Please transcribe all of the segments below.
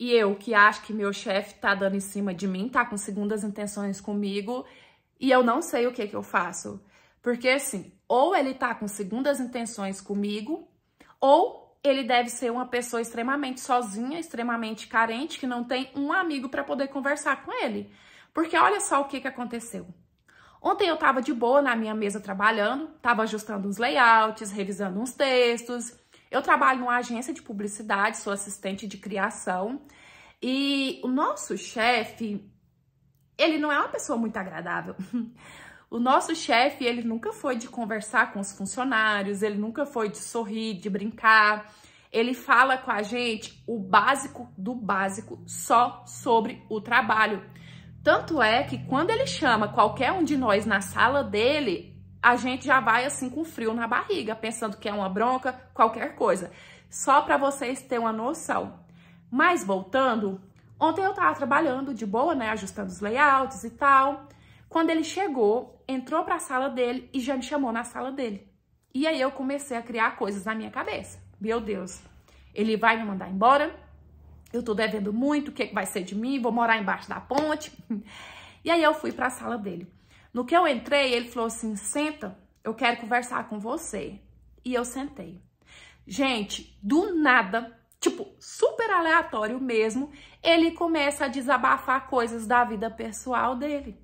E eu que acho que meu chefe tá dando em cima de mim, tá com segundas intenções comigo, e eu não sei o que que eu faço. Porque assim, ou ele tá com segundas intenções comigo, ou ele deve ser uma pessoa extremamente sozinha, extremamente carente, que não tem um amigo para poder conversar com ele. Porque olha só o que, que aconteceu. Ontem eu tava de boa na minha mesa trabalhando, tava ajustando uns layouts, revisando uns textos, eu trabalho numa agência de publicidade, sou assistente de criação e o nosso chefe, ele não é uma pessoa muito agradável. O nosso chefe, ele nunca foi de conversar com os funcionários, ele nunca foi de sorrir, de brincar. Ele fala com a gente o básico do básico só sobre o trabalho. Tanto é que quando ele chama qualquer um de nós na sala dele, a gente já vai assim com frio na barriga, pensando que é uma bronca, qualquer coisa. Só para vocês terem uma noção. Mas voltando, ontem eu tava trabalhando de boa, né, ajustando os layouts e tal. Quando ele chegou, entrou para a sala dele e já me chamou na sala dele. E aí eu comecei a criar coisas na minha cabeça. Meu Deus, ele vai me mandar embora? Eu tô devendo muito, o que, que vai ser de mim? Vou morar embaixo da ponte? E aí eu fui para a sala dele. No que eu entrei, ele falou assim: senta, eu quero conversar com você. E eu sentei. Gente, do nada, tipo, super aleatório mesmo, ele começa a desabafar coisas da vida pessoal dele.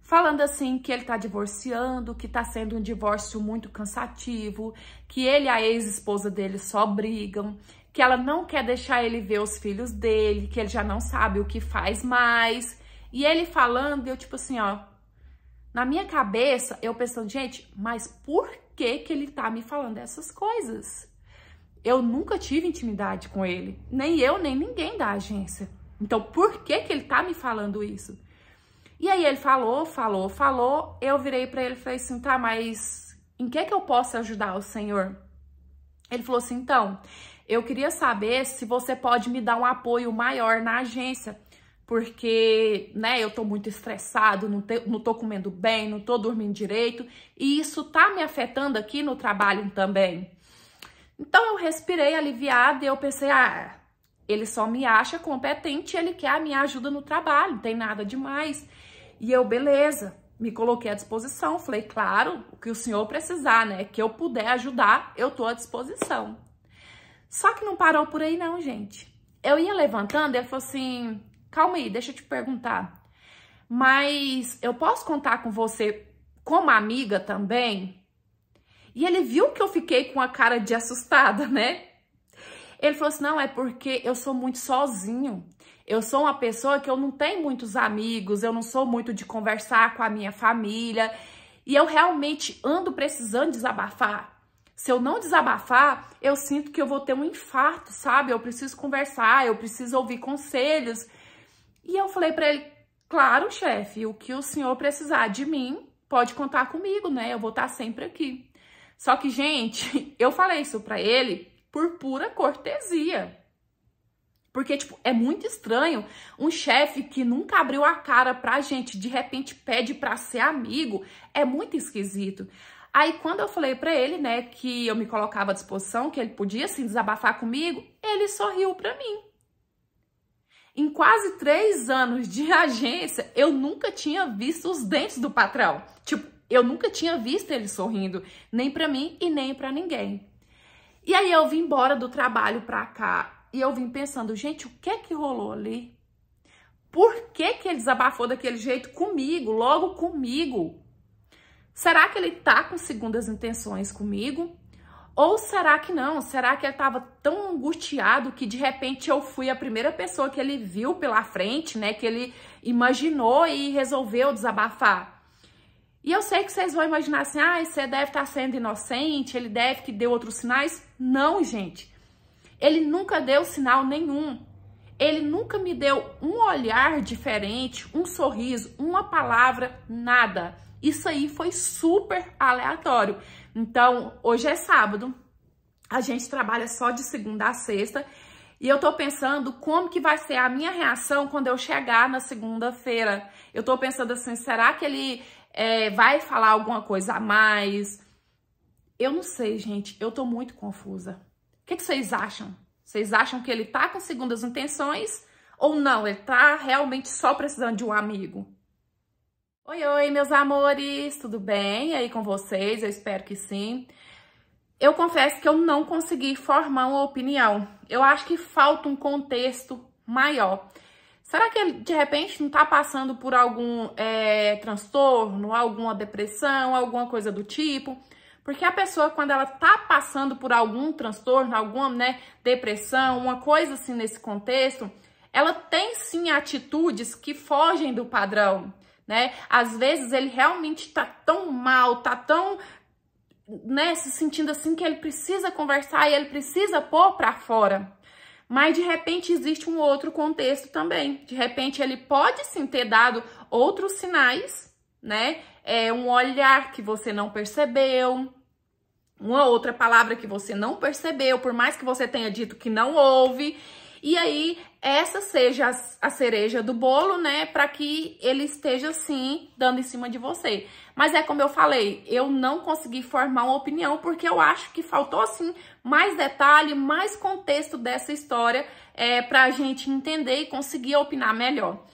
Falando assim que ele tá divorciando, que tá sendo um divórcio muito cansativo, que ele e a ex-esposa dele só brigam, que ela não quer deixar ele ver os filhos dele, que ele já não sabe o que faz mais, e ele falando, eu tipo assim, ó, na minha cabeça, eu pensando, gente, mas por que que ele tá me falando essas coisas? Eu nunca tive intimidade com ele, nem eu, nem ninguém da agência. Então, por que que ele tá me falando isso? E aí ele falou, falou, falou, eu virei para ele e falei assim, tá, mas em que que eu posso ajudar o senhor? Ele falou assim, então, eu queria saber se você pode me dar um apoio maior na agência, porque, né, eu tô muito estressado, não, te, não tô comendo bem, não tô dormindo direito, e isso tá me afetando aqui no trabalho também. Então eu respirei aliviada e eu pensei, ah, ele só me acha competente, ele quer a minha ajuda no trabalho, não tem nada demais. E eu, beleza, me coloquei à disposição, falei, claro, o que o senhor precisar, né, que eu puder ajudar, eu tô à disposição. Só que não parou por aí não, gente. Eu ia levantando, ele falou assim, Calma aí, deixa eu te perguntar. Mas eu posso contar com você como amiga também? E ele viu que eu fiquei com a cara de assustada, né? Ele falou assim: não, é porque eu sou muito sozinho. Eu sou uma pessoa que eu não tenho muitos amigos, eu não sou muito de conversar com a minha família. E eu realmente ando precisando desabafar. Se eu não desabafar, eu sinto que eu vou ter um infarto, sabe? Eu preciso conversar, eu preciso ouvir conselhos. E eu falei para ele, claro, chefe, o que o senhor precisar de mim, pode contar comigo, né? Eu vou estar tá sempre aqui. Só que, gente, eu falei isso para ele por pura cortesia. Porque, tipo, é muito estranho um chefe que nunca abriu a cara pra gente, de repente pede pra ser amigo. É muito esquisito. Aí, quando eu falei pra ele, né, que eu me colocava à disposição, que ele podia, assim, desabafar comigo, ele sorriu pra mim. Em quase três anos de agência, eu nunca tinha visto os dentes do patrão. Tipo, eu nunca tinha visto ele sorrindo, nem para mim e nem para ninguém. E aí eu vim embora do trabalho para cá e eu vim pensando, gente, o que é que rolou ali? Por que que ele desabafou daquele jeito comigo, logo comigo? Será que ele tá com segundas intenções comigo? Ou será que não? Será que ele estava tão angustiado que de repente eu fui a primeira pessoa que ele viu pela frente, né? Que ele imaginou e resolveu desabafar? E eu sei que vocês vão imaginar assim: ah, você deve estar tá sendo inocente, ele deve que deu outros sinais. Não, gente. Ele nunca deu sinal nenhum. Ele nunca me deu um olhar diferente, um sorriso, uma palavra, nada. Isso aí foi super aleatório. Então, hoje é sábado, a gente trabalha só de segunda a sexta e eu tô pensando como que vai ser a minha reação quando eu chegar na segunda-feira. Eu tô pensando assim, será que ele é, vai falar alguma coisa a mais? Eu não sei, gente. Eu tô muito confusa. O que, que vocês acham? Vocês acham que ele tá com segundas intenções ou não? Ele tá realmente só precisando de um amigo? Oi, oi, meus amores, tudo bem e aí com vocês? Eu espero que sim. Eu confesso que eu não consegui formar uma opinião. Eu acho que falta um contexto maior. Será que ele, de repente, não tá passando por algum é, transtorno, alguma depressão, alguma coisa do tipo? Porque a pessoa, quando ela tá passando por algum transtorno, alguma né, depressão, uma coisa assim nesse contexto, ela tem sim atitudes que fogem do padrão né? Às vezes ele realmente tá tão mal, tá tão né, se sentindo assim que ele precisa conversar e ele precisa pôr para fora. Mas de repente existe um outro contexto também. De repente ele pode sim ter dado outros sinais, né? É um olhar que você não percebeu, uma outra palavra que você não percebeu, por mais que você tenha dito que não houve. E aí, essa seja a cereja do bolo, né? Para que ele esteja assim, dando em cima de você. Mas é como eu falei, eu não consegui formar uma opinião, porque eu acho que faltou, assim, mais detalhe, mais contexto dessa história é, para a gente entender e conseguir opinar melhor.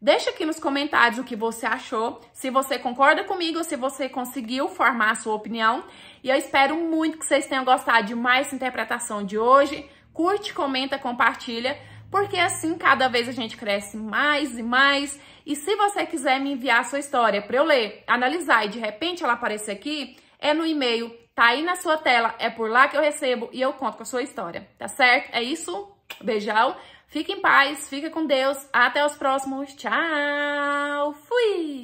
Deixa aqui nos comentários o que você achou, se você concorda comigo, se você conseguiu formar a sua opinião. E eu espero muito que vocês tenham gostado de mais essa interpretação de hoje. Curte, comenta, compartilha, porque assim cada vez a gente cresce mais e mais. E se você quiser me enviar a sua história para eu ler, analisar e de repente ela aparecer aqui, é no e-mail, tá aí na sua tela, é por lá que eu recebo e eu conto com a sua história, tá certo? É isso, beijão, fique em paz, fica com Deus, até os próximos, tchau, fui!